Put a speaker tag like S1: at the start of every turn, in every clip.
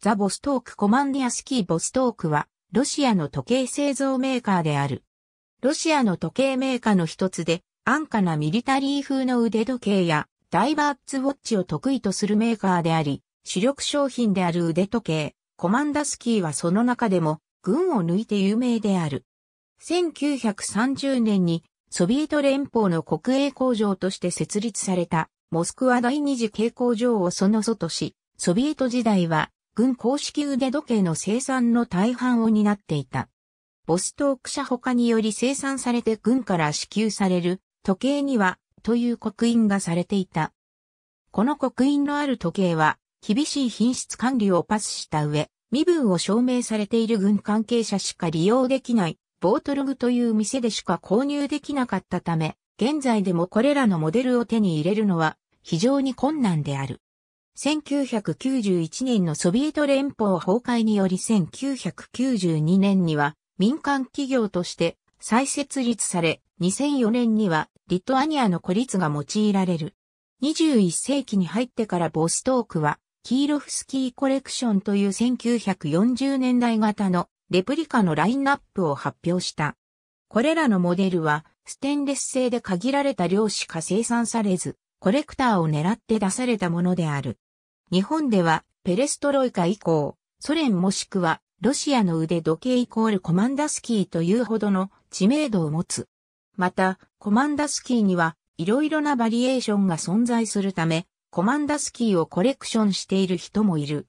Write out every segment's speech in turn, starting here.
S1: ザ・ボストーク・コマンディアスキー・ボストークは、ロシアの時計製造メーカーである。ロシアの時計メーカーの一つで、安価なミリタリー風の腕時計や、ダイバーツウォッチを得意とするメーカーであり、主力商品である腕時計、コマンダスキーはその中でも、群を抜いて有名である。1930年に、ソビエト連邦の国営工場として設立された、モスクワ第二次傾工場をその外し、ソビエト時代は、軍公式腕時計の生産の大半を担っていた。ボストーク社他により生産されて軍から支給される時計にはという刻印がされていた。この刻印のある時計は厳しい品質管理をパスした上、身分を証明されている軍関係者しか利用できないボートルグという店でしか購入できなかったため、現在でもこれらのモデルを手に入れるのは非常に困難である。1991年のソビエト連邦崩壊により1992年には民間企業として再設立され、2004年にはリトアニアの孤立が用いられる。21世紀に入ってからボストークは、キーロフスキーコレクションという1940年代型のレプリカのラインナップを発表した。これらのモデルは、ステンレス製で限られた量しか生産されず、コレクターを狙って出されたものである。日本ではペレストロイカ以降、ソ連もしくはロシアの腕時計イコールコマンダスキーというほどの知名度を持つ。また、コマンダスキーには色々なバリエーションが存在するため、コマンダスキーをコレクションしている人もいる。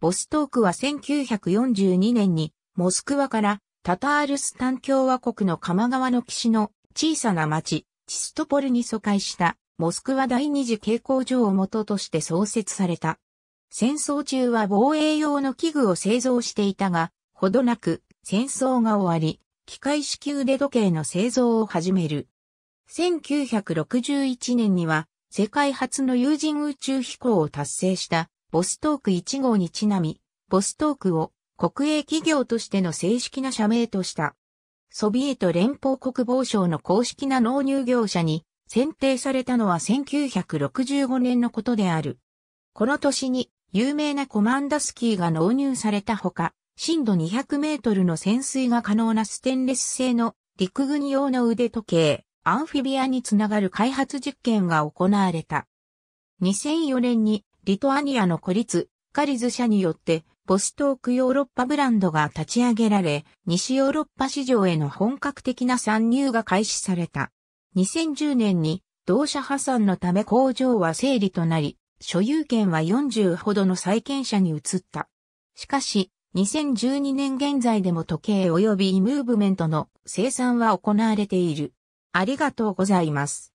S1: ボストークは1942年にモスクワからタタールスタン共和国の鎌川の岸の小さな町、チストポルに疎開したモスクワ第二次傾向上を元として創設された。戦争中は防衛用の器具を製造していたが、ほどなく戦争が終わり、機械式腕時計の製造を始める。1961年には世界初の有人宇宙飛行を達成したボストーク1号にちなみ、ボストークを国営企業としての正式な社名とした。ソビエト連邦国防省の公式な納入業者に選定されたのは1965年のことである。この年に有名なコマンダスキーが納入されたほか、深度200メートルの潜水が可能なステンレス製の陸軍用の腕時計、アンフィビアにつながる開発実験が行われた。2004年にリトアニアの孤立、カリズ社によってボストークヨーロッパブランドが立ち上げられ、西ヨーロッパ市場への本格的な参入が開始された。2010年に同社破産のため工場は整理となり、所有権は40ほどの債権者に移った。しかし、2012年現在でも時計及びイムーブメントの生産は行われている。ありがとうございます。